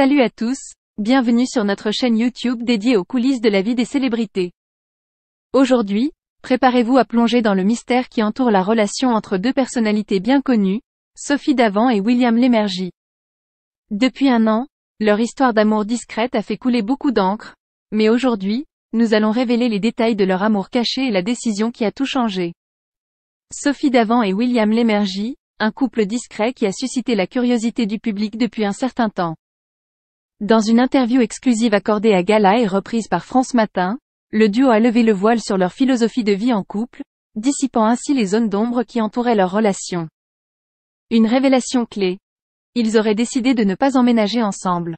Salut à tous, bienvenue sur notre chaîne YouTube dédiée aux coulisses de la vie des célébrités. Aujourd'hui, préparez-vous à plonger dans le mystère qui entoure la relation entre deux personnalités bien connues, Sophie Davant et William L'Emergy. Depuis un an, leur histoire d'amour discrète a fait couler beaucoup d'encre, mais aujourd'hui, nous allons révéler les détails de leur amour caché et la décision qui a tout changé. Sophie Davant et William L'Emergy, un couple discret qui a suscité la curiosité du public depuis un certain temps. Dans une interview exclusive accordée à Gala et reprise par France Matin, le duo a levé le voile sur leur philosophie de vie en couple, dissipant ainsi les zones d'ombre qui entouraient leur relation. Une révélation clé. Ils auraient décidé de ne pas emménager ensemble.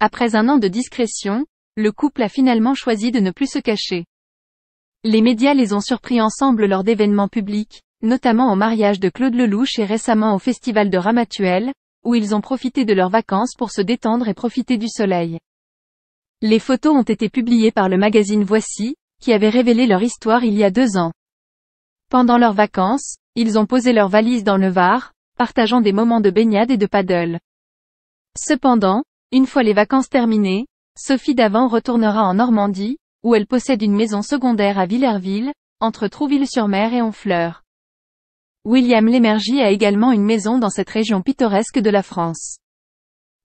Après un an de discrétion, le couple a finalement choisi de ne plus se cacher. Les médias les ont surpris ensemble lors d'événements publics, notamment au mariage de Claude Lelouch et récemment au festival de Ramatuel, où ils ont profité de leurs vacances pour se détendre et profiter du soleil. Les photos ont été publiées par le magazine Voici, qui avait révélé leur histoire il y a deux ans. Pendant leurs vacances, ils ont posé leurs valises dans le Var, partageant des moments de baignade et de paddle. Cependant, une fois les vacances terminées, Sophie Davant retournera en Normandie, où elle possède une maison secondaire à Villerville, entre Trouville-sur-Mer et Honfleur. William Lémergie a également une maison dans cette région pittoresque de la France.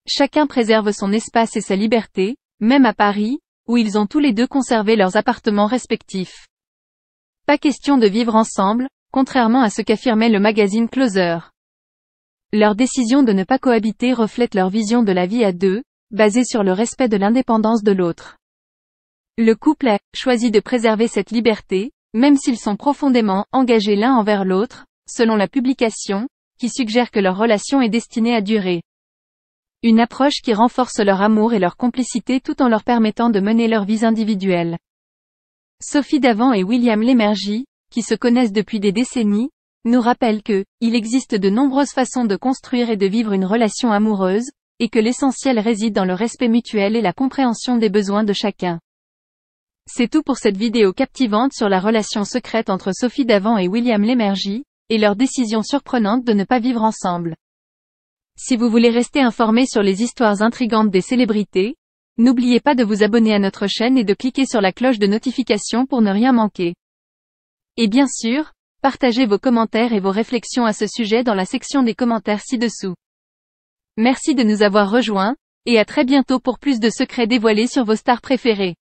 Chacun préserve son espace et sa liberté, même à Paris, où ils ont tous les deux conservé leurs appartements respectifs. Pas question de vivre ensemble, contrairement à ce qu'affirmait le magazine Closer. Leur décision de ne pas cohabiter reflète leur vision de la vie à deux, basée sur le respect de l'indépendance de l'autre. Le couple a choisi de préserver cette liberté, même s'ils sont profondément engagés l'un envers l'autre, selon la publication, qui suggère que leur relation est destinée à durer. Une approche qui renforce leur amour et leur complicité tout en leur permettant de mener leur vies individuelle. Sophie Davant et William Lémergie, qui se connaissent depuis des décennies, nous rappellent que, il existe de nombreuses façons de construire et de vivre une relation amoureuse, et que l'essentiel réside dans le respect mutuel et la compréhension des besoins de chacun. C'est tout pour cette vidéo captivante sur la relation secrète entre Sophie Davant et William L'Emergy et leur décision surprenante de ne pas vivre ensemble. Si vous voulez rester informé sur les histoires intrigantes des célébrités, n'oubliez pas de vous abonner à notre chaîne et de cliquer sur la cloche de notification pour ne rien manquer. Et bien sûr, partagez vos commentaires et vos réflexions à ce sujet dans la section des commentaires ci-dessous. Merci de nous avoir rejoints, et à très bientôt pour plus de secrets dévoilés sur vos stars préférées.